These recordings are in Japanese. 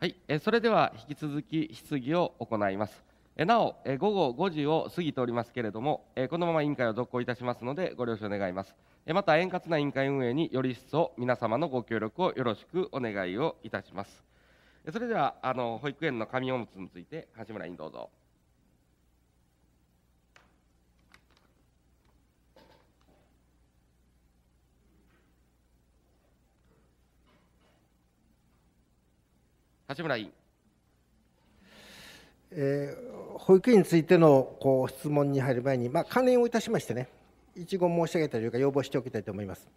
はい、えそれでは引き続き質疑を行います。えなお、え午後5時を過ぎておりますけれども、えこのまま委員会を続行いたしますのでご了承願います。えまた円滑な委員会運営により一層皆様のご協力をよろしくお願いをいたします。それではあの保育園の紙おむつについて橋村委員どうぞ。立村委員。えー、保育園についてのこう質問に入る前に、まあ、関連をいたしましてね、一言申し上げたりというか、要望しておきたいと思います。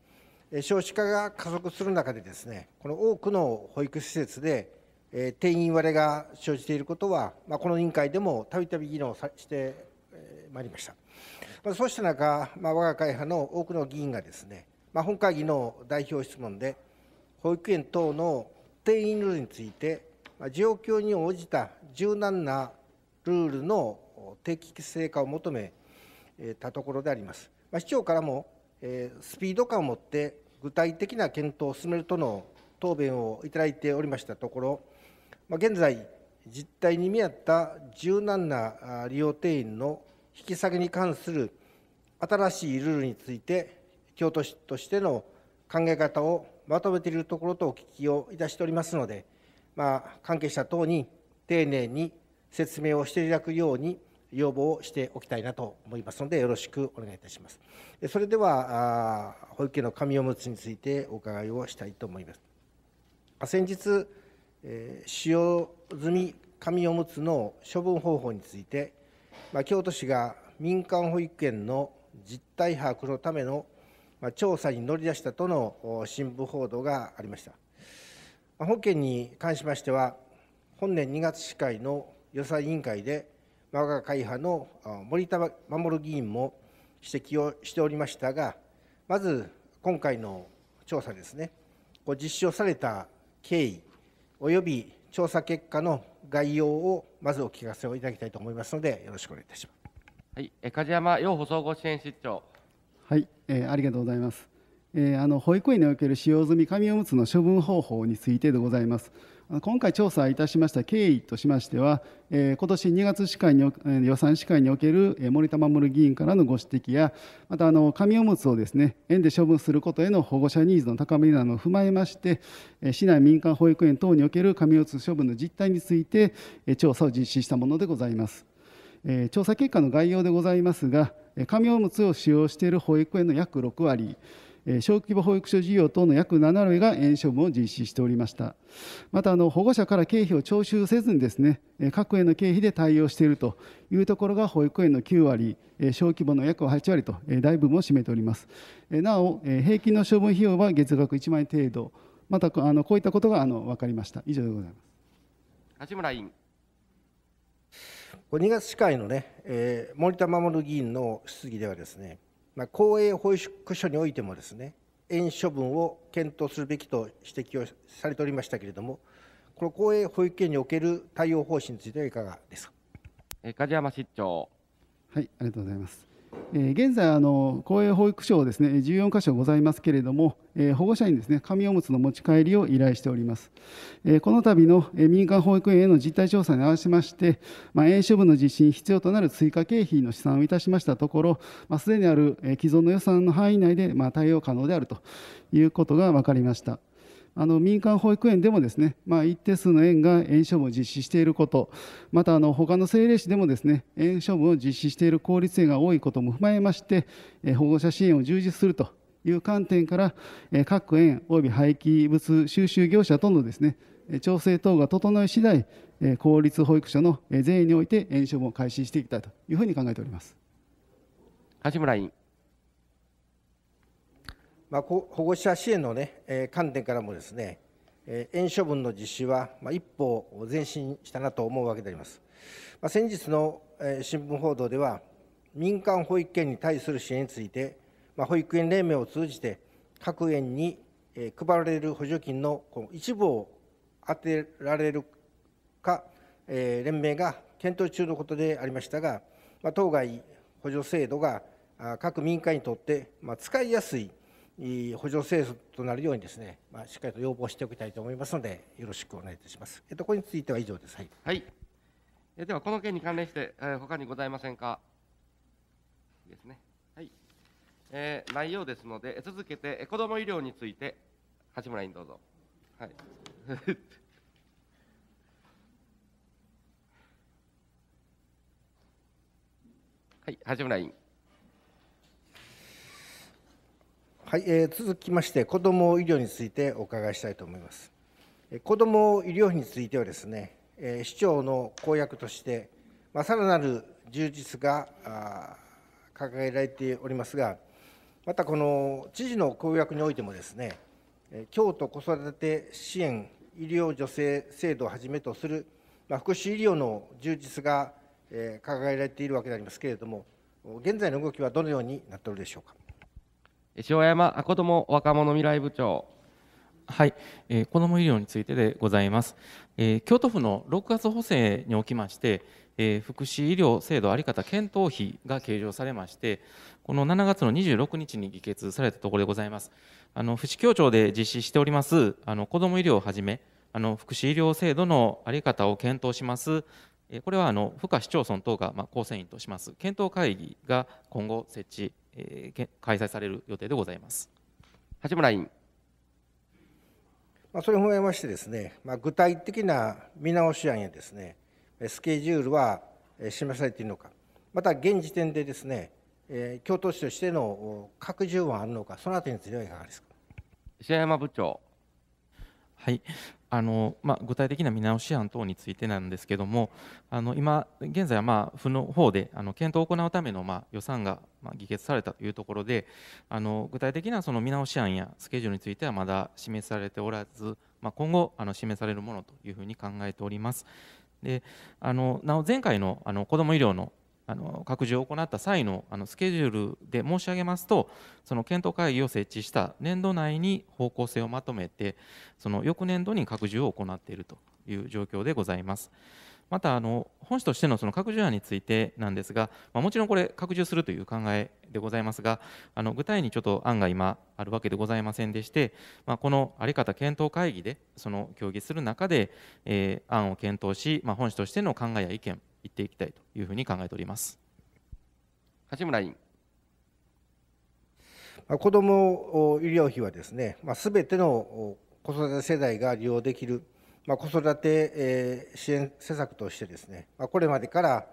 え少子化が加速する中で、ですねこの多くの保育施設で、えー、定員割れが生じていることは、まあ、この委員会でもたびたび議論してまいりました。まあ、そうした中、まあ、我が会派の多くの議員がですね、まあ、本会議の代表質問で、保育園等の定員ルールについて状況に応じた柔軟なルールの適正化を求めたところであります。市長からもスピード感を持って具体的な検討を進めるとの答弁をいただいておりましたところ、現在、実態に見合った柔軟な利用定員の引き下げに関する新しいルールについて、京都市としての考え方をまとめているところとお聞きをいたしておりますので、まあ、関係者等に丁寧に説明をしていただくように要望をしておきたいなと思いますので、よろしくお願いいたします。それでは、あ保育園の紙おむつについてお伺いをしたいと思います。先日、えー、使用済み紙おむつの処分方法について、まあ、京都市が民間保育園の実態把握のためのま調査に乗り出したとの新聞報道がありました。本件に関しましては、本年2月市会の予算委員会で、我が会派の森田守議員も指摘をしておりましたが、まず今回の調査ですね、実施をされた経緯及び調査結果の概要をまずお聞かせをいただきたいと思いますので、よろしくお願いいたします。はい、梶山養護総合支援室長。はい、えー、ありがとうございます。えー、あの保育園における使用済み紙おむつの処分方法についてでございます。今回調査いたしました経緯としましては、えー、今年2月司会に予算司会における森田守議員からのご指摘や、またあの紙おむつをですね園で処分することへの保護者ニーズの高めなどを踏まえまして、市内民間保育園等における紙おむつ処分の実態について調査を実施したものでございます。調査結果の概要でございますが、紙おむつを使用している保育園の約6割小規模保育所事業等の約7類が園処分を実施しておりましたまたあの保護者から経費を徴収せずにですね各園の経費で対応しているというところが保育園の9割小規模の約8割と大部分を占めておりますなお平均の処分費用は月額1万円程度またあのこういったことがあの分かりました以上でございます八村委員これ2月市会のね、えー、森田守議員の質疑ではですね、まあ、公営保育所においてもですね、園処分を検討するべきと指摘をされておりましたけれども、この公営保育園における対応方針についてはいかがですか。梶山市長。はい、ありがとうございます。現在あの、公営保育所をですね14か所ございますけれども、保護者にですね紙おむつの持ち帰りを依頼しております。この度の民間保育園への実態調査に合わせまして、ま処分部の実施に必要となる追加経費の試算をいたしましたところ、ますでにある既存の予算の範囲内でま対応可能であるということが分かりました。あの民間保育園でもですね、まあ、一定数の園が園処分を実施していることまたあの他の政令市でもですね園処分を実施している公立園が多いことも踏まえまして保護者支援を充実するという観点から各園及び廃棄物収集業者とのですね調整等が整い次第公立保育所の全員において園処分を開始していきたいというふうに考えております。橋村委員まあ、保護者支援の、ねえー、観点からもですね、えー、処分の実施は、まあ、一歩前進したなと思うわけであります。まあ、先日の、えー、新聞報道では、民間保育園に対する支援について、まあ、保育園連盟を通じて、各園に、えー、配られる補助金のこの一部を当てられるか、えー、連盟が検討中のことでありましたが、まあ、当該補助制度が各民間にとって、まあ、使いやすい補助制度となるようにですね、まあ、しっかりと要望しておきたいと思いますので、よろしくお願いいたします。えっと、これについては以上です。はい。はい、えでは、この件に関連して、えー、他にございませんか。ですね。はい。えー、内容ですので、続けて、子ども医療について、橋村委員どうぞ。はい。はい、橋村委員。はい、えー、続きまして子ども医療についてお伺いしたいと思います。子ども医療費についてはですね、えー、市長の公約として、まあ、さらなる充実が掲げられておりますが、またこの知事の公約においてもですね、京都子育て支援医療助成制度をはじめとする、まあ、福祉医療の充実が、えー、掲げられているわけでありますけれども、現在の動きはどのようになっているでしょうか。塩山子ども若者未来部長はい、えー、子ども医療についてでございます、えー、京都府の6月補正におきまして、えー、福祉医療制度あり方検討費が計上されましてこの7月の26日に議決されたところでございますあの府市協調で実施しておりますあの子ども医療をはじめあの福祉医療制度のあり方を検討しますこれはあの府下市町村等が、構成員とします検討会議が今後設置えー、開催される予定でございます。八村委員。まあ、それを踏まえましてですね、まあ、具体的な見直し案やですね、スケジュールは示されているのか、また現時点でですね、えー、京都市としての拡充案あるのか、そのあたりについてはいかがですか。石山部長。はい、あのまあ、具体的な見直し案等についてなんですけども、あの今現在はまあ府の方であの検討を行うためのまあ予算がまあ議決されたというところで、あの具体的なその見直し案やスケジュールについてはまだ示されておらず、まあ、今後あの示されるものというふうに考えております。であのなお前回のあの子ども医療のあの拡充を行った際のあのスケジュールで申し上げますとその検討会議を設置した年度内に方向性をまとめてその翌年度に拡充を行っているという状況でございます。またあの本市としてのその拡充案についてなんですが、まあ、もちろんこれ、拡充するという考えでございますが、あの具体にちょっと案が今、あるわけでございませんでして、まあ、この在り方検討会議でその協議する中で、えー、案を検討し、まあ、本市としての考えや意見いっていきたいというふうに考えております梶村委員子ども医療費はですね、まあ、全ての子育て世代が利用できる、まあ、子育て支援施策としてですね、まあ、これまでから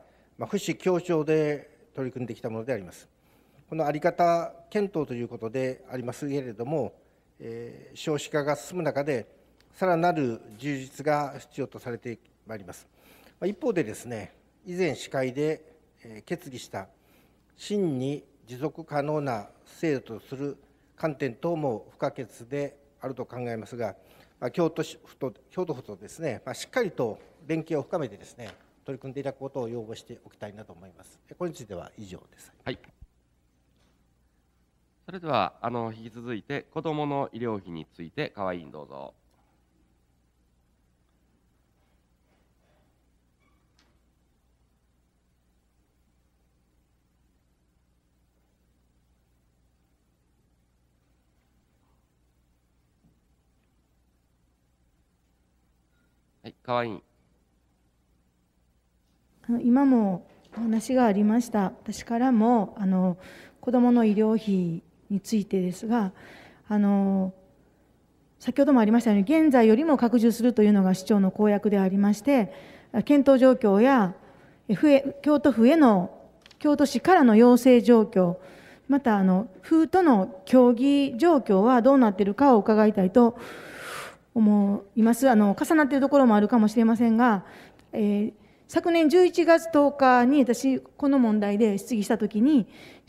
不死協調で取り組んできたものであります。このあり方検討ということでありますけれども、えー、少子化が進む中で、さらなる充実が必要とされてまいります。一方でですね、以前司会で決議した真に持続可能な制度とする観点等も不可欠であると考えますが、京都府と京都府とですね、まあ、しっかりと連携を深めてですね、取り組んでいただくことを要望しておきたいなと思います。これについては以上です。はい。それではあの引き続いて子どもの医療費について河合委員どうぞ。はい、かわいい。今もお話がありました。私からも、あの、子供の医療費についてですが、あの、先ほどもありましたように、現在よりも拡充するというのが市長の公約でありまして、検討状況や、京都府への、京都市からの要請状況、また、あの、府との協議状況はどうなっているかを伺いたいと思いますあの重なっているところもあるかもしれませんが、えー、昨年11月10日に私この問題で質疑したときに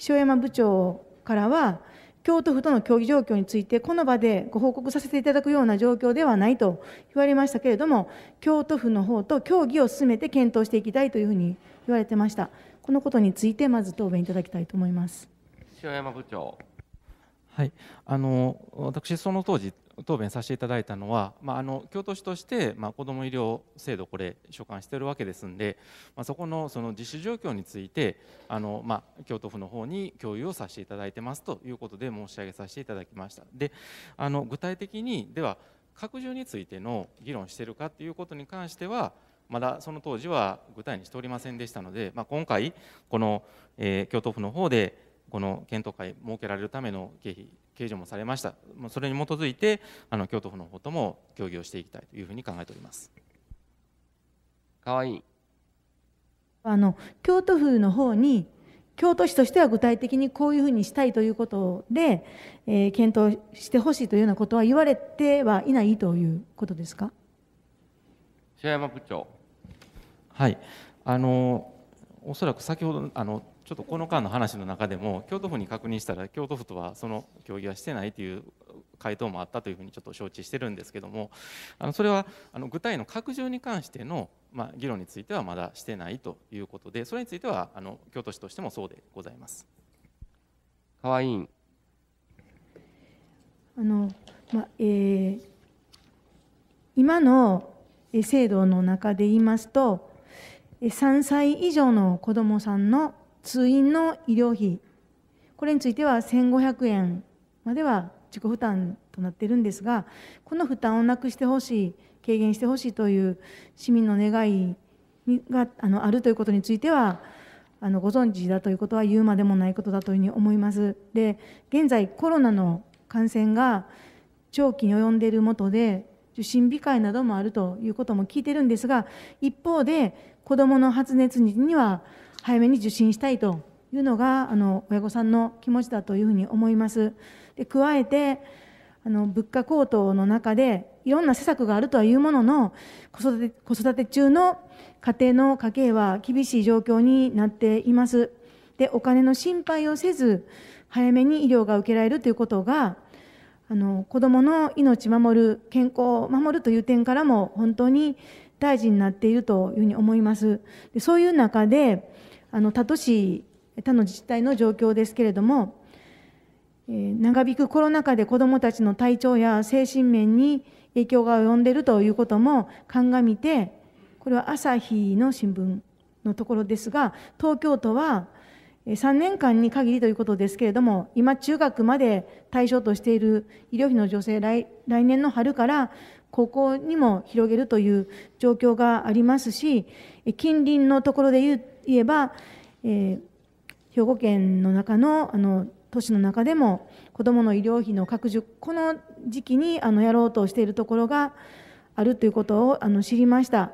塩山部長からは京都府との協議状況についてこの場でご報告させていただくような状況ではないと言われましたけれども京都府の方と協議を進めて検討していきたいというふうに言われてましたこのことについてまず答弁いただきたいと思います塩山部長はい、あの私、その当時、答弁させていただいたのは、まあ、あの京都市として、まあ、子ども医療制度、これ、所管しているわけですんで、まあ、そこのその実施状況について、あのまあ、京都府の方に共有をさせていただいてますということで、申し上げさせていただきました。であの具体的にでは拡充についての議論しているかということに関しては、まだその当時は具体にしておりませんでしたので、まあ、今回、この、えー、京都府の方で、この検討会設けられるための経費計上もされましたそれに基づいてあの京都府の方とも協議をしていきたいというふうに考えております河いあの京都府の方に京都市としては具体的にこういうふうにしたいということで、えー、検討してほしいというようなことは言われてはいないということですか白山部長はいあのおそらく先ほどあのちょっとこの間の話の中でも京都府に確認したら京都府とはその協議はしてないという回答もあったというふうにちょっと承知してるんですけどもあのそれはあの具体の拡充に関してのまあ議論についてはまだしてないということでそれについてはあの京都市としてもそうでございます。わいいあの、まえー、今の制度の中で言いますと3歳以上の子どもさんの通院の医療費、これについては1500円までは自己負担となっているんですが、この負担をなくしてほしい、軽減してほしいという市民の願いがあのあるということについては、あのご存知だということは言うまでもないことだというふうに思います。で現在コロナの感染が長期に及んでいるもとで受診控えなどもあるということも聞いてるんですが、一方で、子どもの発熱にには早めに受診したいというのがあの親御さんの気持ちだというふうに思います。で加えてあの物価高騰の中でいろんな施策があるとはいうものの子育て子育て中の家庭の家計は厳しい状況になっています。でお金の心配をせず早めに医療が受けられるということがあの子どもの命守る健康を守るという点からも本当に大事になっているというふうに思います。でそういう中であの他都市他の自治体の状況ですけれども、えー、長引くコロナ禍で子どもたちの体調や精神面に影響が及んでいるということも鑑みてこれは朝日の新聞のところですが東京都は3年間に限りということですけれども、今、中学まで対象としている医療費の助成来、来年の春から高校にも広げるという状況がありますし、近隣のところで言えば、えー、兵庫県の中のあの都市の中でも、子どもの医療費の拡充、この時期にあのやろうとしているところがあるということをあの知りました。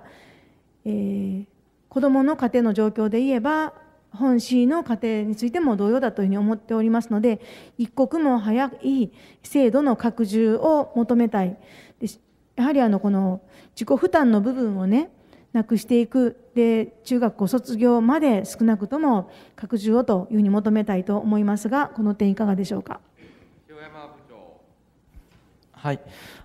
えー、子どもの家庭の状況で言えば、本市の家庭についても同様だというふうに思っておりますので一刻も早い制度の拡充を求めたいやはりあのこの自己負担の部分をねなくしていくで中学校卒業まで少なくとも拡充をというふうに求めたいと思いますがこの点いかがでしょうか。はい、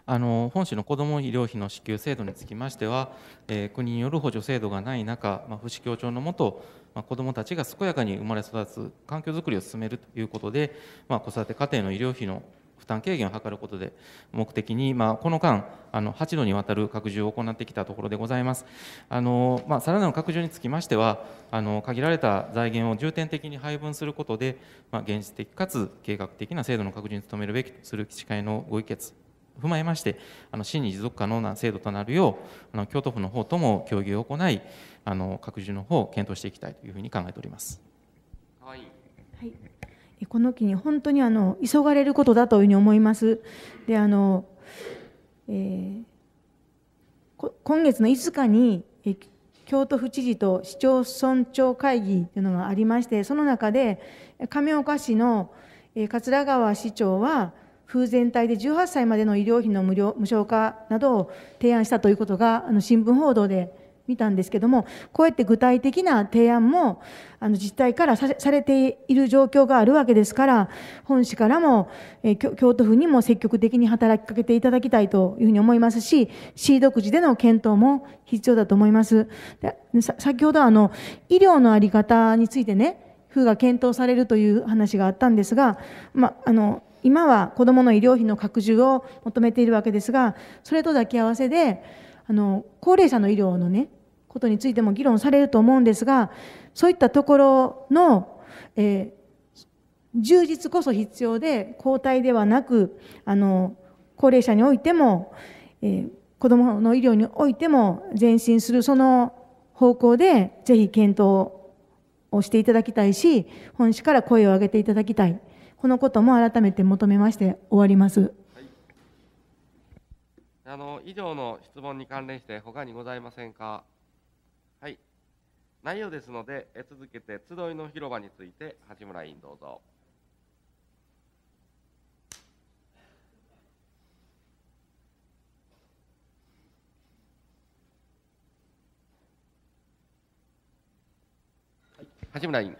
あの本市の子ども医療費の支給制度につきましては、えー、国による補助制度がない中、まあ、不死教庁のもと、まあ、子どもたちが健やかに生まれ育つ環境づくりを進めるということで、まあ、子育て家庭の医療費の負担軽減を図ることで目的に、まあ、この間あの8度にわたる拡充を行ってきたところでございますあの、まあ、さらなる拡充につきましてはあの限られた財源を重点的に配分することで、まあ、現実的かつ計画的な制度の拡充に努めるべきとする自治会のご意見踏まえましてあの真に持続可能な制度となるようあの京都府の方とも協議を行いあの拡充の方を検討していきたいというふうに考えております。はい、はいこの機に本当にあの急がれることだというふうに思います。であの、えー、今月の5日に京都府知事と市町村長会議というのがありましてその中で亀岡市の桂川市長は風全体で18歳までの医療費の無料無償化などを提案したということがあの新聞報道で見たんですけどもこうやって具体的な提案もあの実態からされている状況があるわけですから本市からも、え京都府にも積極的に働きかけていただきたいというふうに思いますし市独自での検討も必要だと思います。で先ほどあの医療の在り方についてね府が検討されるという話があったんですが、まあの今は子どもの医療費の拡充を求めているわけですがそれと抱き合わせであの高齢者の医療のねことについても議論されると思うんですがそういったところの、えー、充実こそ必要で交代ではなくあの高齢者においても、えー、子どもの医療においても前進するその方向でぜひ検討をしていただきたいし本市から声を上げていただきたいこのことも改めて求めまして終わります。あの以上の質問に関連して他にございませんかはい内容ですのでえ続けて集いの広場について八村委員どうぞ橋村委員。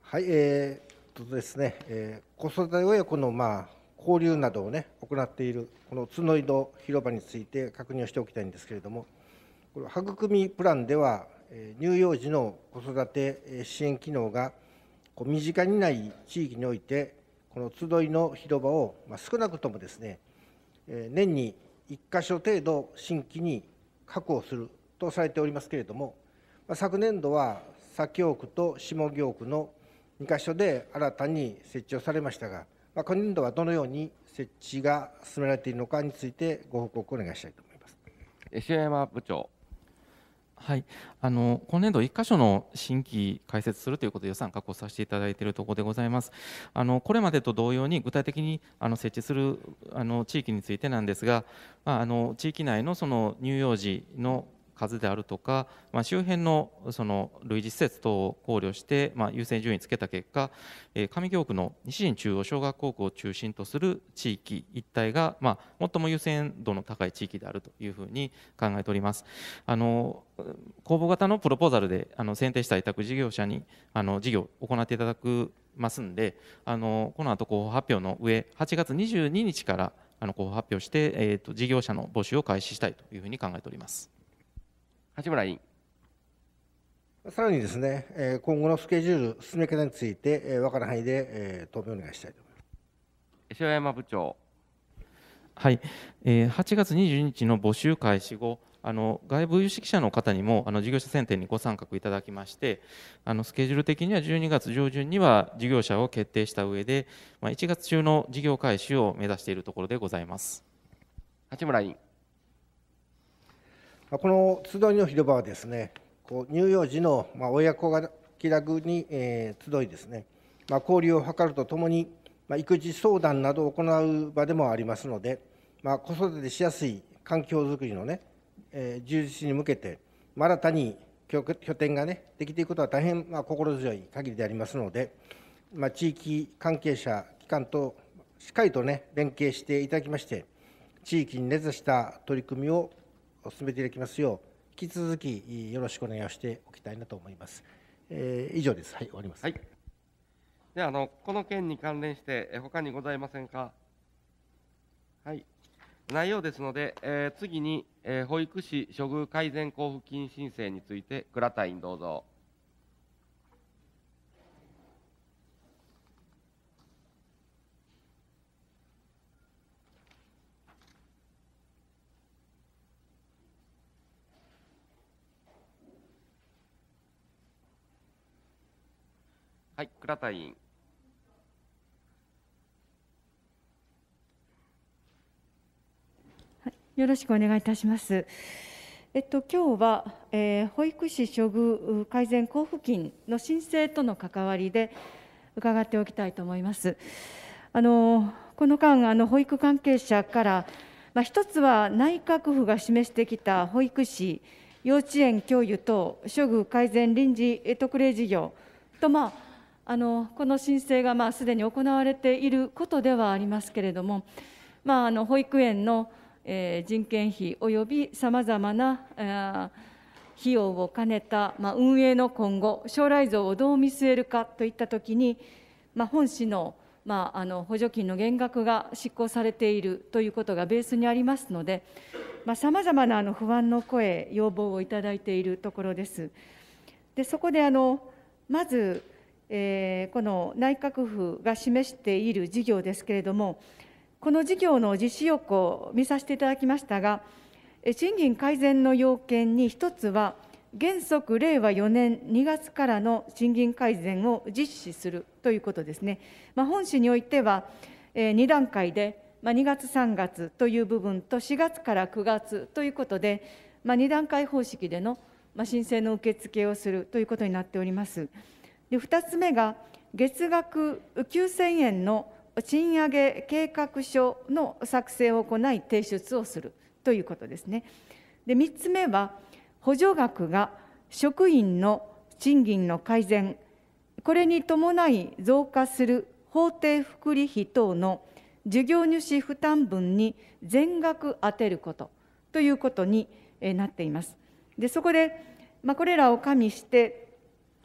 はい、えー、とですね、えー、子育て親子のまあ交流などをね行っているこの角井戸広場について確認をしておきたいんですけれどもこれ育みプランでは乳幼児の子育て支援機能が身近にない地域においてこの集いの広場を少なくともですね年に1か所程度新規に確保するとされておりますけれども昨年度は左京区と下京区の2か所で新たに設置をされましたがま今年度はどのように設置が進められているのかについてご報告をお願いしたいと思います。塩山部長はい、あの今年度1箇所の新規開設するということで予算確保させていただいているところでございます。あのこれまでと同様に具体的にあの設置するあの地域についてなんですが、まあ、あの地域内のその乳幼児の数であるとか、まあ、周辺のその類似施設等を考慮して、まあ、優先順位つけた結果、えー、上京区の西新中央小学校区を中心とする地域一帯が、まあ、最も優先度の高い地域であるというふうに考えております。あの公募型のプロポーザルであの選定した委託事業者にあの事業を行っていただくますんで、あのこの後候補発表の上、8月22日からあの候補発表して、えーと、と事業者の募集を開始したいというふうに考えております。八村委員。さらにですね、え今後のスケジュール、進め方について、えー、分かる範囲で、え答弁お願いしたいと思います。塩山部長。はい、え8月22日の募集開始後、あの外部有識者の方にもあの事業者選定にご参画いただきましてあのスケジュール的には12月上旬には事業者を決定した上で、まあ、1月中の事業開始を目指しているところでございます八村委員この集いの広場はですね、こう乳幼児の、ま親子が気楽に、え集いですね、まあ、交流を図るとともに、まあ、育児相談などを行う場でもありますので、まあ、子育てしやすい環境づくりのね、えー、充実に向けて、まあ、新たに拠点がね、できていくことは大変、まあ、心強い限りでありますので、まあ、地域関係者、機関としっかりとね、連携していただきまして、地域に根ざした取り組みを進めていきますよう引き続きよろしくお願いをしておきたいなと思います。えー、以上です。はい、終わります。はい。ではあのこの件に関連して他にございませんか。はい。内容ですので、えー、次に、えー、保育士処遇改善交付金申請について倉田委員どうぞ。はい、倉田委員。よろしくお願いいたします。えっと今日は、えー、保育士処遇改善交付金の申請との関わりで伺っておきたいと思います。あのこの間あの保育関係者から、まあ、一つは内閣府が示してきた保育士幼稚園教諭等処遇改善臨時特例事業とまああのこの申請がまあすでに行われていることではありますけれども、まあ、あの保育園の、え人件費およびさまざまな、費用を兼ねた、まあ、運営の今後、将来像をどう見据えるかといったときに、まあ、本市の,、まあ、あの補助金の減額が執行されているということがベースにありますので、さまざ、まなあの不安の声、要望をいただいているところです。でそこであのまずえー、この内閣府が示している事業ですけれども、この事業の実施要項を見させていただきましたが、賃金改善の要件に1つは、原則令和4年2月からの賃金改善を実施するということですね。まあ、本市においては、2段階で、まあ、2月、3月という部分と4月から9月ということで、まあ、2段階方式での、申請の受付をするということになっております。で2つ目が月額9000円の賃上げ計画書の作成を行い提出をするということですね。で3つ目は補助額が職員の賃金の改善これに伴い増加する法定福利費等の事業主負担分に全額充てることということになっています。でそこで、まあ、これらを加味して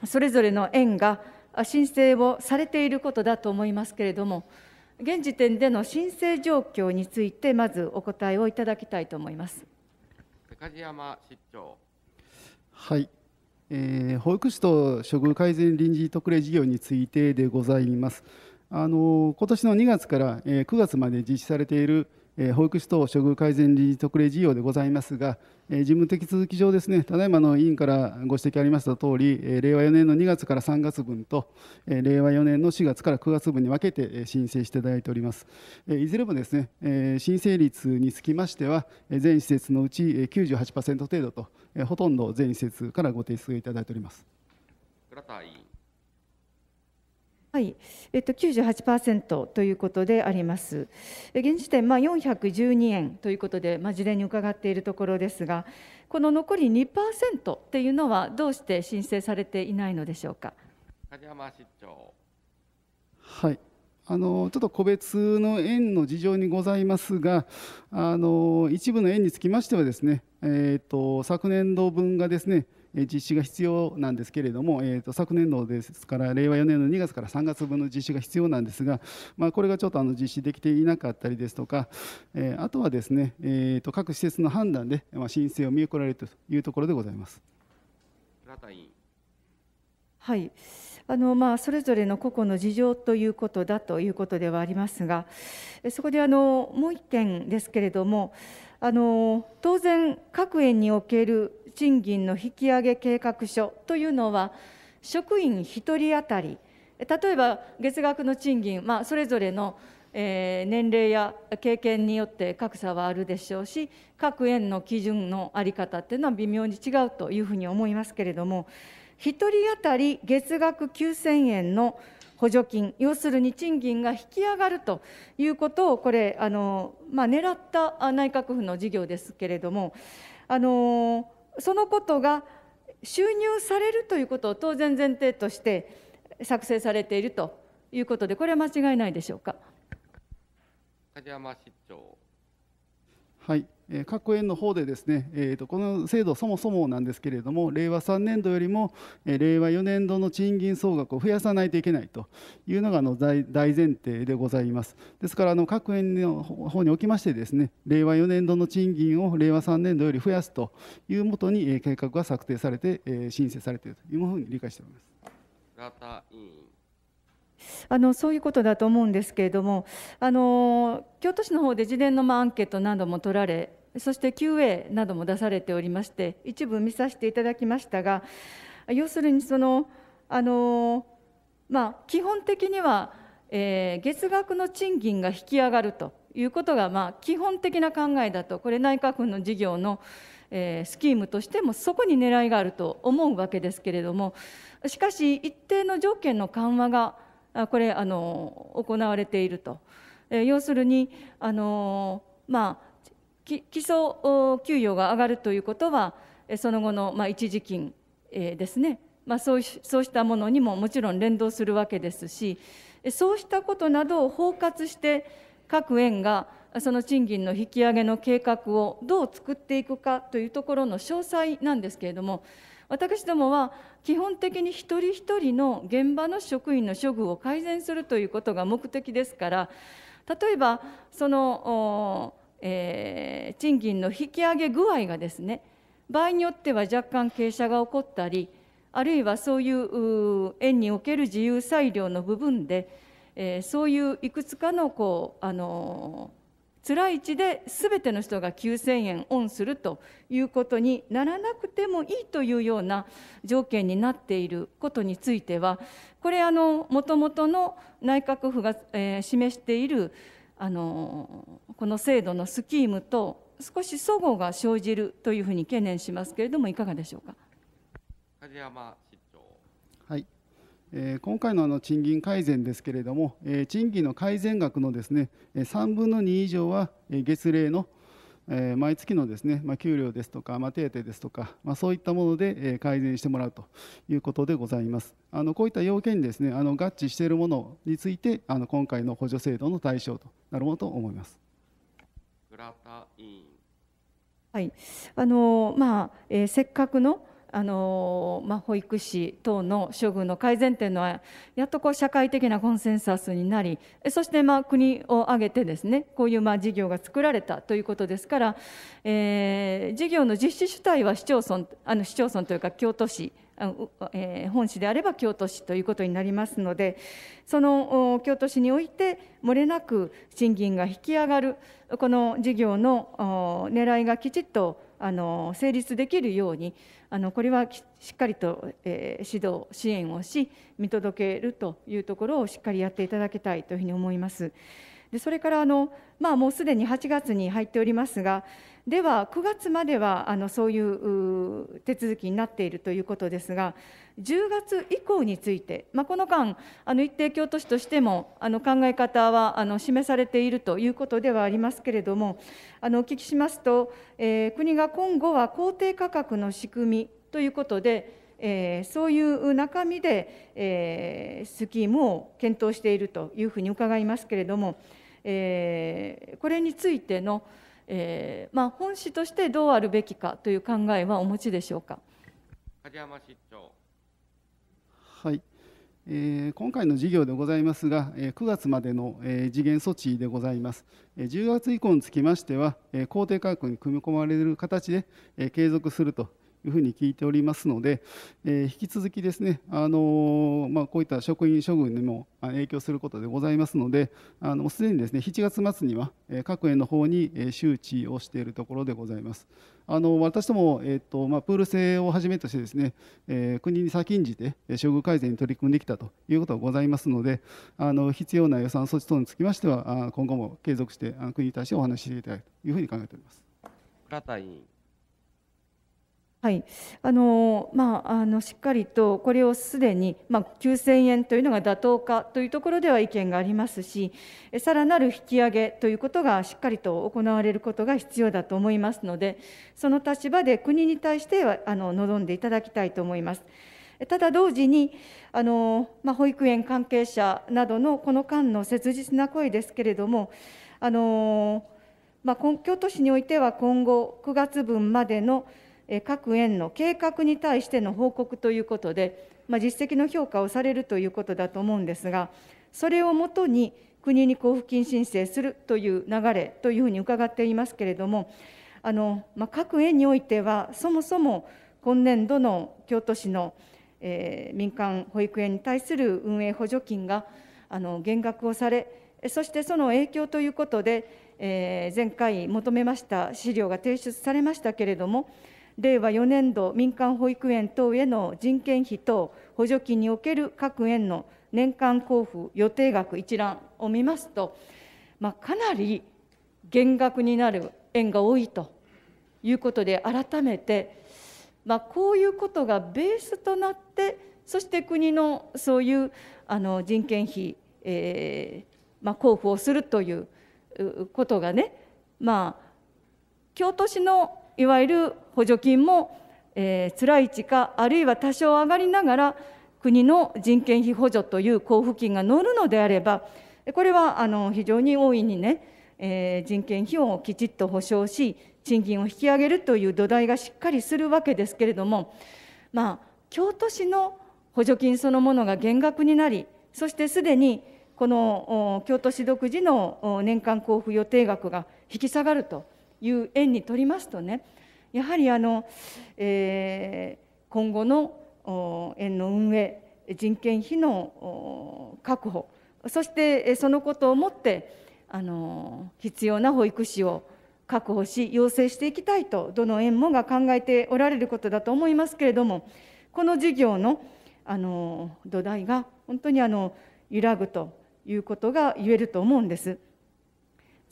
それぞれの園が申請をされていることだと思いますけれども、現時点での申請状況について、まずお答えをいただきたいと思います。梶山市長はい、えー、保育士と処遇改善臨時特例事業についてでございます。あの今年の2月から、え9月まで実施されている保育士等処遇改善理事特例事業でございますが、事務的続き上ですね、ただいまの委員からご指摘ありましたとおり、令和4年の2月から3月分と、令和4年の4月から9月分に分けて申請していただいております。いずれもですね、申請率につきましては、全施設のうち98%程度と、ほとんど全施設からご提出いただいております。倉田委員はい、えっと、98%ということであります。現時点、まあ、412円ということで、まあ、事前に伺っているところですが、この残り2%っていうのは、どうして申請されていないのでしょうか。梶山市長はいあのちょっと個別の園の事情にございますが、あの一部の園につきましてはですね、えーと、と昨年度分がですね、実施が必要なんですけれども、えー、と昨年度ですから令和4年の2月から3月分の実施が必要なんですが、まあ、これがちょっとあの実施できていなかったりですとか、えあとはですね、えー、と各施設の判断で、ま申請を見送られるというところでございます。はいあのまあ、それぞれの個々の事情ということだということではありますが、そこであのもう1点ですけれども、あの当然、各園における賃金の引き上げ計画書というのは職員1人当たり例えば月額の賃金、まあ、それぞれの、えー、年齢や経験によって格差はあるでしょうし各園の基準の在り方っていうのは微妙に違うというふうに思いますけれども1人当たり月額9000円の補助金要するに賃金が引き上がるということをこれあの、まあ、狙った内閣府の事業ですけれどもあのそのことが収入されるということを当然前提として作成されているということで、これは間違いないでしょうか。梶山市長はい、各園の方でですね、えー、とこの制度そもそもなんですけれども令和3年度よりも令和4年度の賃金総額を増やさないといけないというのがあの大前提でございますですからあの各園の方におきましてですね令和4年度の賃金を令和3年度より増やすというもとに計画が策定されて申請されているというふうに理解しております。田委員あのそういうことだと思うんですけれどもあの京都市の方で事前のまアンケートなども取られそして QA なども出されておりまして一部見させていただきましたが要するにそのあの、まあ、基本的には、えー、月額の賃金が引き上がるということが、まあ、基本的な考えだとこれ内閣府の事業の、えー、スキームとしてもそこに狙いがあると思うわけですけれどもしかし一定の条件の緩和がこれあの行われていると、要するにあの、まあ、基礎給与が上がるということはその後の、まあ、一時金、ですね、まあ、そうそうしたものにももちろん連動するわけですしそうしたことなどを包括して各園がその賃金の引き上げの計画をどう作っていくかというところの詳細なんですけれども私どもは基本的に一人一人の現場の職員の処遇を改善するということが目的ですから例えばその、えー、賃金の引き上げ具合がですね場合によっては若干傾斜が起こったりあるいはそういう園における自由裁量の部分で、えー、そういういくつかのこうあの辛い地で全ての人が9000円オンするということにならなくてもいいというような条件になっていることについてはこれあのもともとの内閣府が、示しているあのこの制度のスキームと少し齟齬が生じるというふうに懸念しますけれどもいかがでしょうか。梶山え今回のあの賃金改善ですけれども、え賃金の改善額のですね3分の2以上は月例の毎月のですね、ま給料ですとか、ま手当ですとか、まそういったもので改善してもらうということでございます。あのこういった要件にですねあの合致しているものについてあの今回の補助制度の対象となるものと思います。はいあのまあえー、せっかくのあのまあ、保育士等の処遇の改善というのはやっとこう社会的なコンセンサスになりそしてまあ国を挙げてですねこういうまあ事業が作られたということですから、えー、事業の実施主体は市町村あの市町村というか京都市本市であれば京都市ということになりますのでその京都市においてもれなく賃金が引き上がるこの事業の狙いがきちっと成立できるようにあのこれはしっかりと、えー、指導支援をし見届けるというところをしっかりやっていただきたいというふうに思います。でそれからあの、まあ、もうすでに8月に入っておりますが、では9月まではあのそういう手続きになっているということですが、10月以降について、まあ、この間、あの一定京都市としてもあの考え方はあの示されているということではありますけれども、あのお聞きしますと、えー、国が今後は公定価格の仕組みということで、えー、そういう中身で、えー、スキームを検討しているというふうに伺いますけれども、えー、これについての、えーまあ、本市としてどうあるべきかという考えはお持ちでしょうか。梶山市長はいえー、今回の事業でございますが、えー、9月までの、えー、次元措置でございます。えー、10月以降につきましては、えー、工程価格に組み込まれる形で、えー、継続するというふうに聞いておりますので、えー、引き続きですね、あのまあ、こういった職員処遇にも影響することでございますので、あのすでにですね7月末には各園の方に周知をしているところでございます。あの私ども、えーとまあ、プール制をはじめとしてですね、えー、国に先んじて処遇改善に取り組んできたということがございますので、あの必要な予算措置等につきましては、今後も継続して国に対してお話ししていただくというふうに考えております。倉田委員はいあのまあ、あのしっかりとこれをすでに、まあ、9000円というのが妥当かというところでは意見がありますし、さらなる引き上げということがしっかりと行われることが必要だと思いますので、その立場で国に対してはあの望んでいただきたいと思います。ただ同時に、あのまあ、保育園関係者などのこの間の切実な声ですけれども、あのまあ、京都市においては今後、9月分までの各園の計画に対しての報告ということで、まあ、実績の評価をされるということだと思うんですが、それをもとに国に交付金申請するという流れというふうに伺っていますけれども、あのまあ、各園においては、そもそも今年度の京都市の、えー、民間保育園に対する運営補助金があの減額をされ、そしてその影響ということで、えー、前回求めました資料が提出されましたけれども、令和4年度民間保育園等への人件費等補助金における各園の年間交付予定額一覧を見ますと、まあ、かなり減額になる園が多いということで改めて、まあ、こういうことがベースとなってそして国のそういうあの人件費、えーまあ、交付をするということがね、まあ、京都市のいわゆる補助金も、えー、辛い地下あるいは多少上がりながら国の人件費補助という交付金が乗るのであればこれはあの非常に大いにね、えー、人件費をきちっと保障し賃金を引き上げるという土台がしっかりするわけですけれどもまあ京都市の補助金そのものが減額になりそしてすでにこの京都市独自の年間交付予定額が引き下がるという縁にとりますとねやはりあの、えー、今後の園の運営人件費の確保そしてそのことをもってあの必要な保育士を確保し要請していきたいとどの園もが考えておられることだと思いますけれどもこの事業のあの土台が本当にあの揺らぐということが言えると思うんです。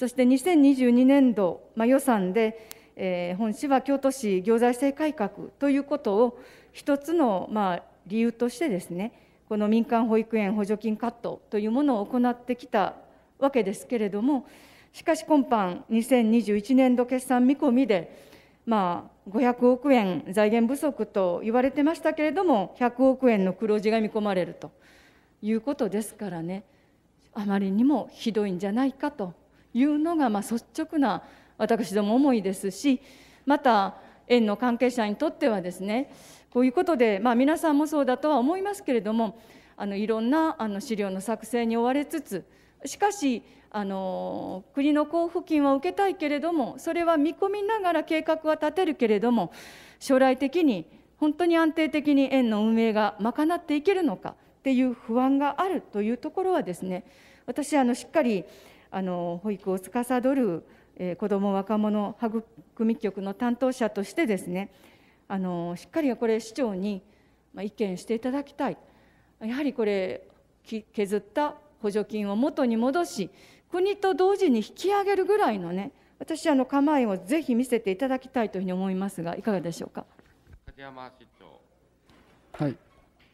そして2022年度、まあ、予算で、えー、本市は京都市行財政改革ということを一つの、まあ、理由としてですねこの民間保育園補助金カットというものを行ってきたわけですけれどもしかし今般2021年度決算見込みでまあ、500億円財源不足と言われてましたけれども、100億円の黒字が見込まれるということですからね、あまりにもひどいんじゃないかというのが、まあ、率直な私ども思いですしまた園の関係者にとってはですねこういうことで、まあ、皆さんもそうだとは思いますけれどもあのいろんなあの資料の作成に追われつつしかしあの国の交付金は受けたいけれどもそれは見込みながら計画は立てるけれども将来的に本当に安定的に園の運営が賄っていけるのかっていう不安があるというところはですね私あのしっかりあの保育を司る、えー、子ども若者育み局の担当者としてですねあのしっかりこれ市長に意見していただきたいやはりこれ削った補助金を元に戻し国と同時に引き上げるぐらいのね私あの構えをぜひ見せていただきたいというふうに思いますがいかがでしょうか。山市長はい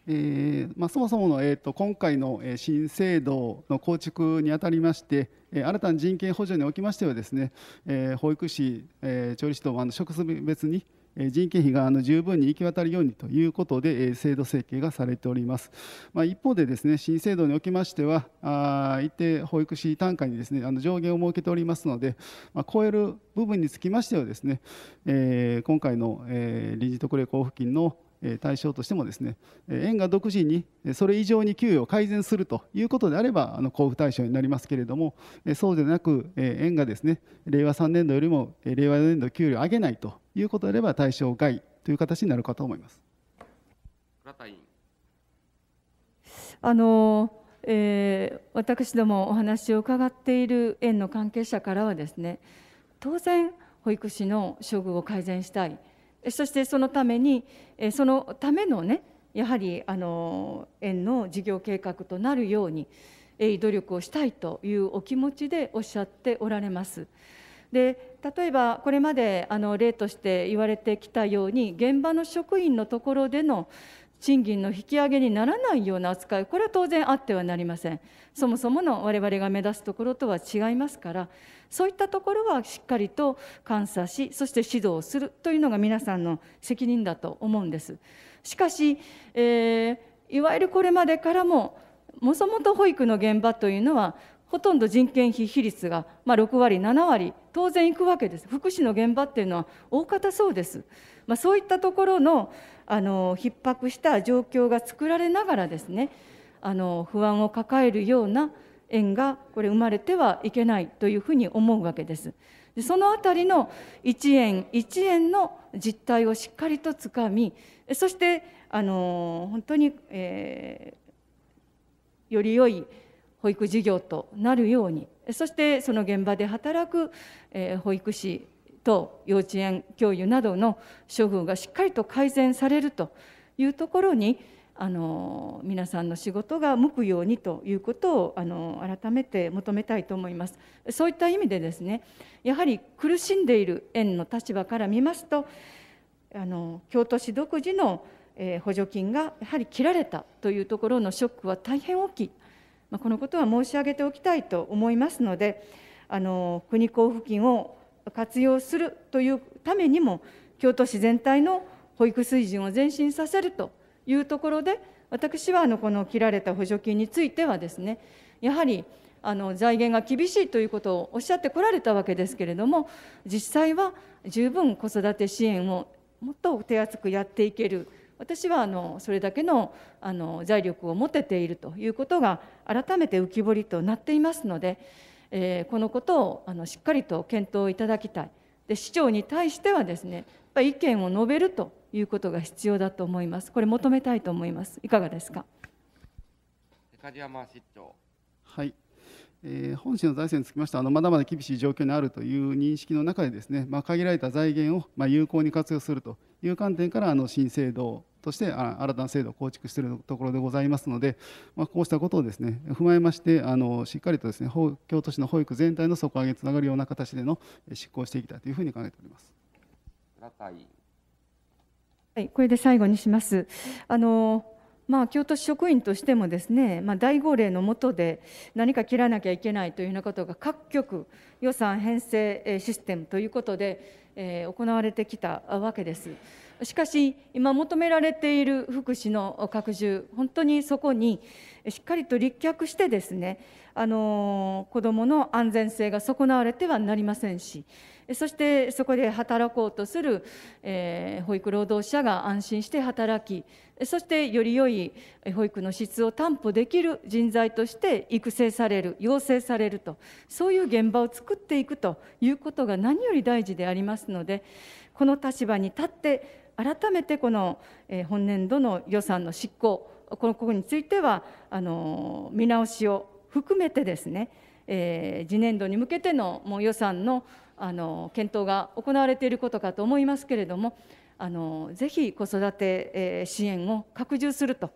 えーまあ、そもそもの、えーと、今回の新制度の構築にあたりまして、えー、新たな人権補助におきましてはですね、えー、保育士、えー、調理師等あの職種別に人件費があの十分に行き渡るようにということで、制度設計がされております。まあ、一方で、ですね新制度におきましては、あ一定保育士単価にですねあの上限を設けておりますので、まあ、超える部分につきましては、ですね、えー、今回の、えー、臨時特例交付金の対象としてもですね園が独自にそれ以上に給与を改善するということであればあの交付対象になりますけれどもそうでなく園がですね令和3年度よりも令和4年度給料を上げないということであれば対象外という形になるかと思います。あのえー、私どもお話を伺っている園の関係者からはですね当然保育士の処遇を改善したいそしてそのためにそのためのねやはりあの園の事業計画となるように努力をしたいというお気持ちでおっしゃっておられます。で例えばこれまであの例として言われてきたように現場の職員のところでの賃金の引き上げにならないような扱い、これは当然あってはなりません。そもそもの我々が目指すところとは違いますから、そういったところはしっかりと監査し、そして指導するというのが皆さんの責任だと思うんです。しかし、えー、いわゆるこれまでからも、もともと保育の現場というのは、ほとんど人件費比率が、6割、7割、当然いくわけです。福祉の現場っていうのは大方そうです。まあ、そういったところのあの逼迫した状況が作られながらですねあの不安を抱えるような縁がこれ生まれてはいけないというふうに思うわけです。でそのあたりの一円一円の実態をしっかりとつかみそしてあの本当に、えー、より良い保育事業となるようにそしてその現場で働く、えー、保育士と幼稚園教諭などの処遇がしっかりと改善されるというところにあの皆さんの仕事が向くようにということをあの改めて求めたいと思います。そういった意味でですねやはり苦しんでいる園の立場から見ますとあの京都市独自の補助金がやはり切られたというところのショックは大変大きい、まあ、このことは申し上げておきたいと思いますのであの国交付金を活用するというためにも京都市全体の保育水準を前進させるというところで私はあのこの切られた補助金についてはですねやはりあの財源が厳しいということをおっしゃってこられたわけですけれども実際は十分子育て支援をもっと手厚くやっていける私はあのそれだけのあの財力を持てているということが改めて浮き彫りとなっていますので。えー、このことをあのしっかりと検討いただきたいで市長に対してはですねやっぱり意見を述べるということが必要だと思いますこれ求めたいと思いますいかがですか梶山市長はいえ本市の財政につきましてはあのまだまだ厳しい状況にあるという認識の中でですね、まあ、限られた財源を、まあ、有効に活用するという観点からあの新制度として新たな制度を構築しているところでございますので、まあ、こうしたことをですね踏まえましてあのしっかりとですね京都市の保育全体の底上げにつながるような形での執行していきたいというふうに考えております。はい、これで最後にします。あのまあ、京都市職員としてもですね、まあ、大号令の下で何か切らなきゃいけないというようなことが各局予算編成システムということで、え行われてきたわけです。しかし今求められている福祉の拡充本当にそこにしっかりと立脚してですねあの子どもの安全性が損なわれてはなりませんしそしてそこで働こうとする、えー、保育労働者が安心して働きそしてより良い保育の質を担保できる人材として育成される養成されるとそういう現場を作っていくということが何より大事でありますのでこの立場に立って改めてこの、本年度の予算の執行このことについてはあの見直しを含めてですね、えー、次年度に向けてのもう予算のあの検討が行われていることかと思いますけれどもあのぜひ子育て、支援を拡充すると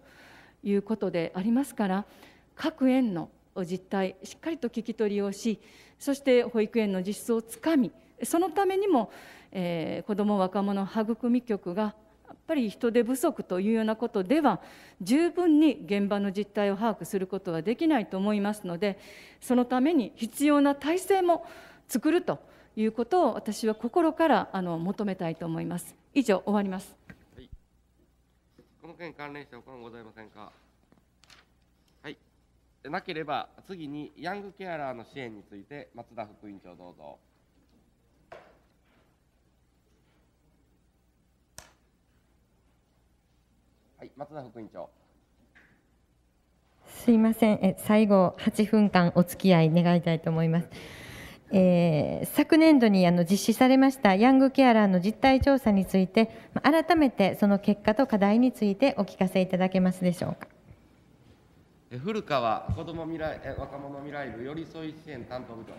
いうことでありますから各園の実態しっかりと聞き取りをしそして保育園の実装をつかみそのためにも、えー、子ども若者育み局がやっぱり人手不足というようなことでは十分に現場の実態を把握することはできないと思いますのでそのために必要な体制も作るということを私は心からあの求めたいと思います。以上終わります。はい、この件関連しておございませんか。はい。なければ次にヤングケアラーの支援について松田副委員長どうぞ。はい、松田副委員長。すいません、え最後8分間お付き合い願いたいと思います。えー、昨年度にあの実施されましたヤングケアラーの実態調査について改めてその結果と課題についてお聞かせいただけますでしょうか古川子ども未来若者未来部寄り添い支援担当部長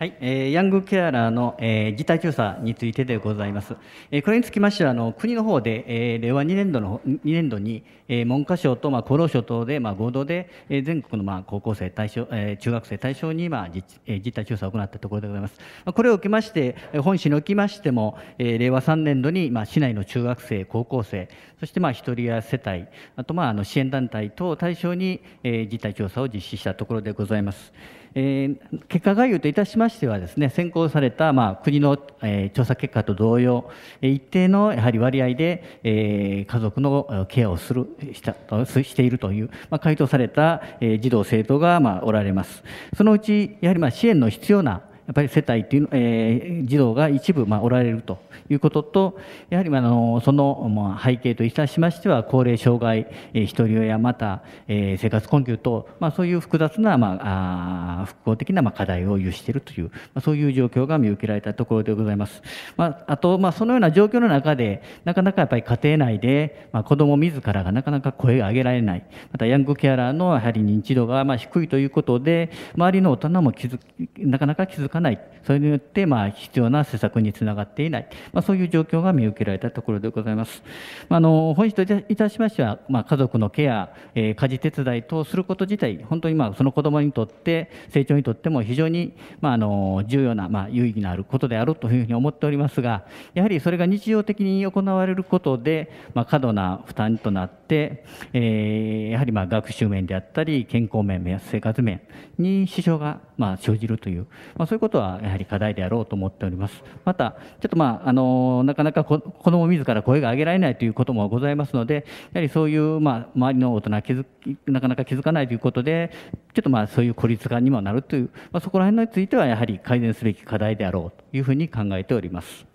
はい、えー、ヤングケアラーの、えー、実態調査についてでございます。えー、これにつきましては、あの国の方で、えー、令和2年度の2年度に、えー、文科省とまあ厚労省等でまあ合同で、えー、全国のまあ高校生対象、えー、中学生対象にまあ実,、えー、態調査を行ったところでございます。これを受けまして、本市におきましても、えー、令和3年度にまあ市内の中学生、高校生、そしてまあ一人や世帯、あとまああの支援団体等を対象に、えー、実態調査を実施したところでございます。えー、結果概要といたしましてはですね先行された、まあ、国の、えー、調査結果と同様一定のやはり割合で、えー、家族のケアをするしたしているという、まあ、回答された、えー、児童生徒が、まあ、おられますそのうちやはり、まあ、支援の必要なやっぱり世帯っていう、の、えー、児童が一部、まあ、おられるということと、やはり、あの、その、まあ、背景といたしましては、高齢障害、えー、ひとり親、また、えー、生活困窮と、まあ、そういう複雑な、まあ、あ複合的な、まあ、課題を有しているという、まあ、そういう状況が見受けられたところでございます。まあ、あと、まあ、そのような状況の中で、なかなかやっぱり家庭内で、まあ、子ども自らがなかなか声が上げられない、また、ヤングケアラーのやはり認知度が、まあ、低いということで、周りの大人も気づなかなか気づかないないそれによってまあ必要な施策につながっていない、まあ、そういう状況が見受けられたところでございます。あの本日といたしましては、まあ、家族のケア、えー、家事手伝い等すること自体、本当にまあその子どもにとって、成長にとっても非常に、まあ、あの重要な、まあ、有意義のあることであるというふうに思っておりますが、やはりそれが日常的に行われることで、まあ、過度な負担となって、えー、やはりまあ学習面であったり、健康面、生活面に支障がまあ、生じるという、まあ、そういうことはやはり課題であろうと思っております。また、ちょっと、まあ、あのなかなか子供自ら声が上げられないということもございますので、やはりそういう、まあ、周りの大人は気づなかなか気づかないということで、ちょっとまあそういう孤立感にもなるという、まあ、そこら辺についてはやはり改善すべき課題であろうというふうに考えております。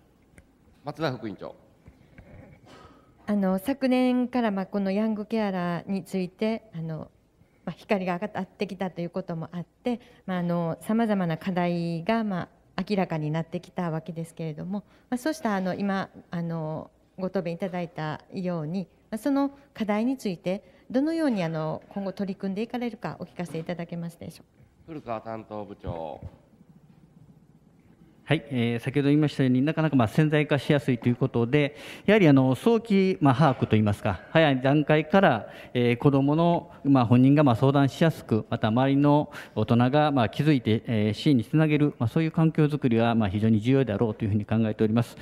松田副委員長あの昨年からまあこのヤングケアラーについてあのまあ、光が当たってきたということもあってさまざ、まな課題が、まあ、明らかになってきたわけですけれども、まあ、そうしたあの今あのご答弁いただいたように、その課題についてどのようにあの今後取り組んでいかれるかお聞かせいただけますでしょう古川担当部長はい、えー、先ほど言いましたようになかなかまあ潜在化しやすいということでやはりあの早期まあ把握といいますか早い段階から、えー、子どものまあ本人がまあ相談しやすくまた周りの大人がまあ気づいて、えー、支援につなげる、まあ、そういう環境づくりはまあ非常に重要だろうというふうに考えております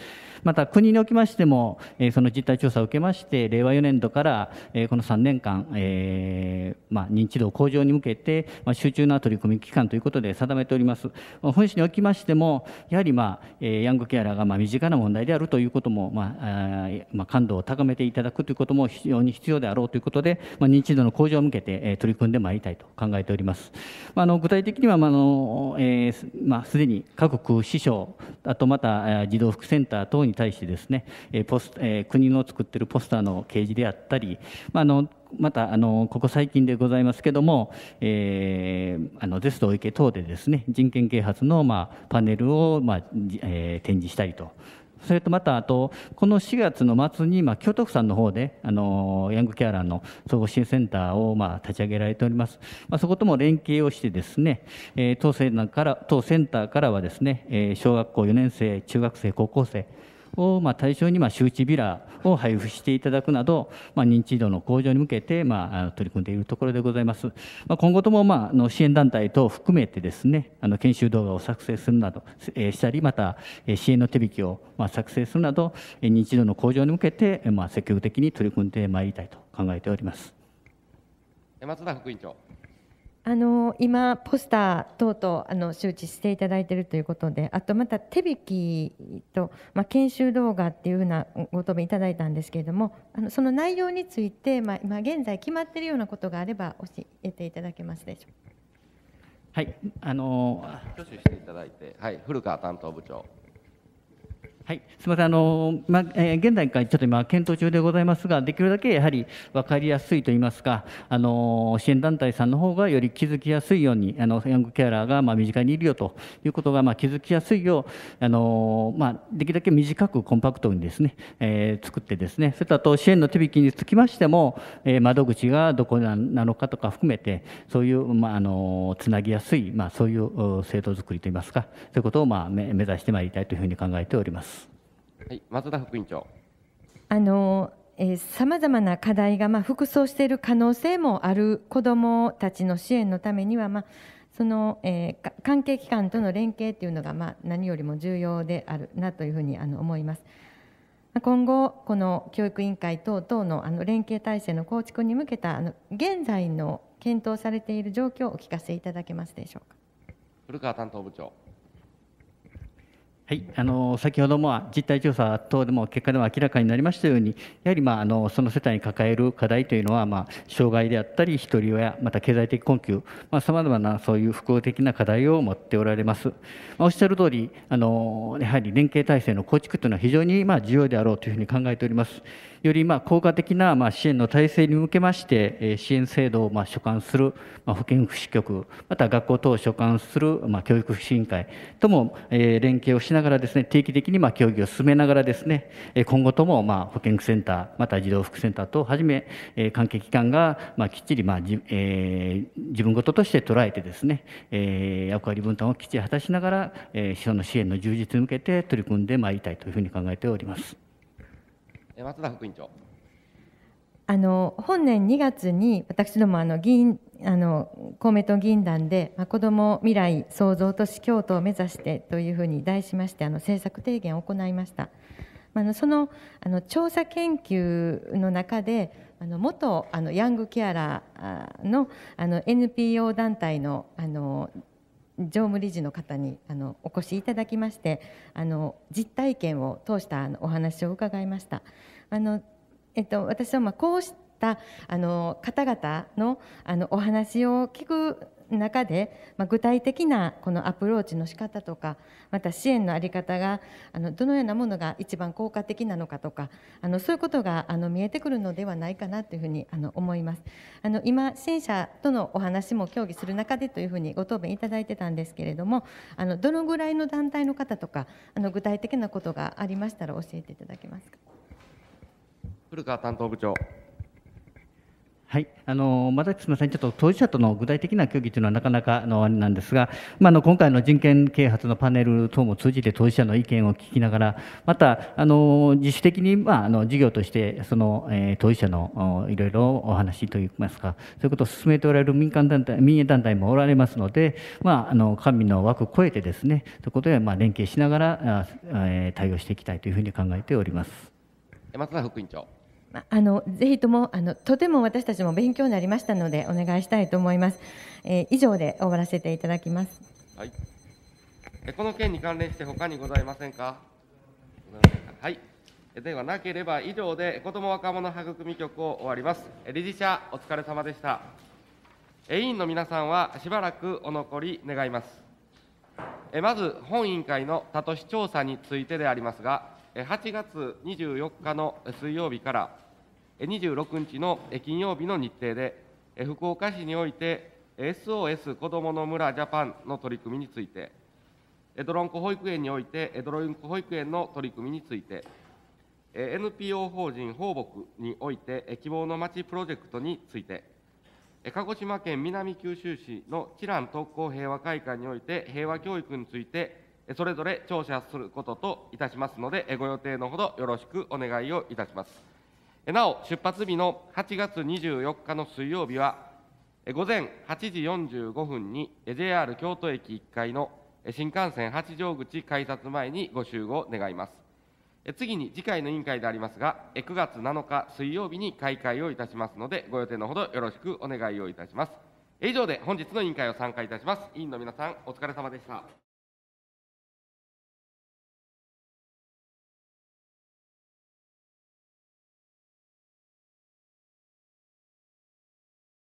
また国におきましても、えー、その実態調査を受けまして令和4年度から、えー、この3年間、えーまあ、認知度向上に向けて、まあ、集中な取り組み期間ということで定めております本市におきましてもやはり、まあえー、ヤングケアラーがまあ身近な問題であるということも、まあまあ、感度を高めていただくということも非常に必要であろうということで、まあ、認知度の向上を向けて、えー、取り組んでまいりたいと考えております。まあ、あの具体的には、まあのえーまあ、すでに各区、市省、あとまた児童福祉センター等に対してですね、えポスえー、国の作っているポスターの掲示であったり、まあ、あのまたあのここ最近でございますけども、えー、あのゼスト池等でですね人権啓発の、まあ、パネルを、まあえー、展示したりと。それとまたあとこの4月の末に、まあ、京都府さんの方であのヤングケアラーの総合支援センターを、まあ、立ち上げられております、まあ、そことも連携をしてですね、え当センターから当センターからはですね、え小学校4年生中学生高校生を、ま対象に、ま周知ビラを配布していただくなど、ま認知度の向上に向けて、ま取り組んでいるところでございます。ま今後とも、まあ、の支援団体等を含めてですね、あの研修動画を作成するなど、えしたり、また、え支援の手引きを、ま作成するなど、え認知度の向上に向けて、ま積極的に取り組んでまいりたいと考えております。松田副委員長。あの今ポスター等々あの周知していただいているということであとまた手引きと、まあ、研修動画っていうふうなご答弁いただいたんですけれどもあのその内容について、まあ、今現在決まっているようなことがあれば教えていただけますでしょうか。はい、あの挙手していただいて、はい、古川担当部長。はい、すみません、あのまえー、現からちょっと今、検討中でございますが、できるだけやはり分かりやすいといいますか、あの支援団体さんの方がより気づきやすいように、あのヤングケアラーがまあ身近にいるよということがまあ気づきやすいよう、あのまあ、できるだけ短くコンパクトにですね、えー、作って、ですねそれとあと支援の手引きにつきましても、えー、窓口がどこなのかとか含めて、そういう、まあ、あのつなぎやすい、まあ、そういう制度作りといいますか、そういうことをまあ目指してまいりたいというふうに考えております。はい、松田副員長。あのさまざまな課題が、まあ、複している可能性もある子どもたちの支援のためには、まあ、その、えー、関係機関との連携というのが、まあ、何よりも重要であるなというふうにあの思います。今後、この教育委員会等々のあの連携体制の構築に向けたあの現在の検討されている状況をお聞かせいただけますでしょうか。古川担当部長はい、あの先ほども実態調査等でも結果でも明らかになりましたように、やはり、まあ、あのその世帯に抱える課題というのは、まあ、障害であったり、ひとり親、また経済的困窮、さまざ、まなそういう複合的な課題を持っておられます。まあ、おっしゃる通りあの、やはり連携体制の構築というのは非常に、まあ、重要であろうというふうに考えております。より、まあ、効果的な、まあ、支援の体制に向けまして、えー、支援制度を、まあ、所管する、まあ、保健福祉局、また学校等を所管する、まあ、教育福祉委員会とも、えー、連携をしながらですね、定期的にまあ協議を進めながらですね、今後ともまあ保健センター、また児童福祉センターとはじめ、関係機関がまあきっちりまあじ、えー、自分ごととして捉えてですね、えー、役割分担をきっちり果たしながら、えー、の支援の充実に向けて取り組んでまいりたいというふうに考えております。松田副委員長あの本年2月に私どもあの議員あの公明党議員団で、まあ、子ども未来創造都市京都を目指してというふうに題しましてあの政策提言を行いました。あのそのあの調査研究の中であの元あのヤングケアラーのあの NPO 団体のあの常務理事の方にあのお越しいただきましてあの実体験を通したあのお話を伺いました。あのえっと、私はまあこうしったあの方々のあのお話を聞く中で、まあ、具体的なこのアプローチの仕方とかまた支援の在り方があのどのようなものが一番効果的なのかとかあのそういうことがあの見えてくるのではないかなというふうにあの思いますあの今支援者とのお話も協議する中でというふうにご答弁いただいてたんですけれどもあのどのぐらいの団体の方とかあの具体的なことがありましたら教えていただけますか古川担当部長はい、あのまだすみません、ちょっと当事者との具体的な協議というのはなかなかのあれなんですが、まあ、の今回の人権啓発のパネル等も通じて当事者の意見を聞きながら、またあの自主的に、まあ、あの事業としてその、えー、当事者のいろいろお話といいますか、そういうことを進めておられる民間団体民営団体もおられますので、まあ、あの官民の枠を超えてですね、ということで、まあ、連携しながら、えー、対応していきたいというふうに考えております。松田副委員長あのぜひともあのとても私たちも勉強になりましたのでお願いしたいと思います。えー、以上で終わらせていただきます。はい。この件に関連して他にございませんか。はい。ではなければ以上で子ども若者育み局を終わります。理事者お疲れ様でした。委員の皆さんはしばらくお残り願います。まず本委員会の他都市調査についてでありますが、8月24日の水曜日から26日の金曜日の日程で、福岡市において SOS 子どもの村ジャパンの取り組みについて、ドロンコ保育園において、ドロンコ保育園の取り組みについて、NPO 法人放牧において、希望のちプロジェクトについて、鹿児島県南九州市の知覧特攻平和会館において、平和教育について、それぞれ聴者することといたしますので、ご予定のほどよろしくお願いをいたします。なお、出発日の8月24日の水曜日は、午前8時45分に JR 京都駅1階の新幹線八丈口改札前にご集合願います。次に次回の委員会でありますが、9月7日水曜日に開会をいたしますので、ご予定のほどよろしくお願いをいたします。以上で本日の委員会を参加いたします。委員の皆さん、お疲れ様でした。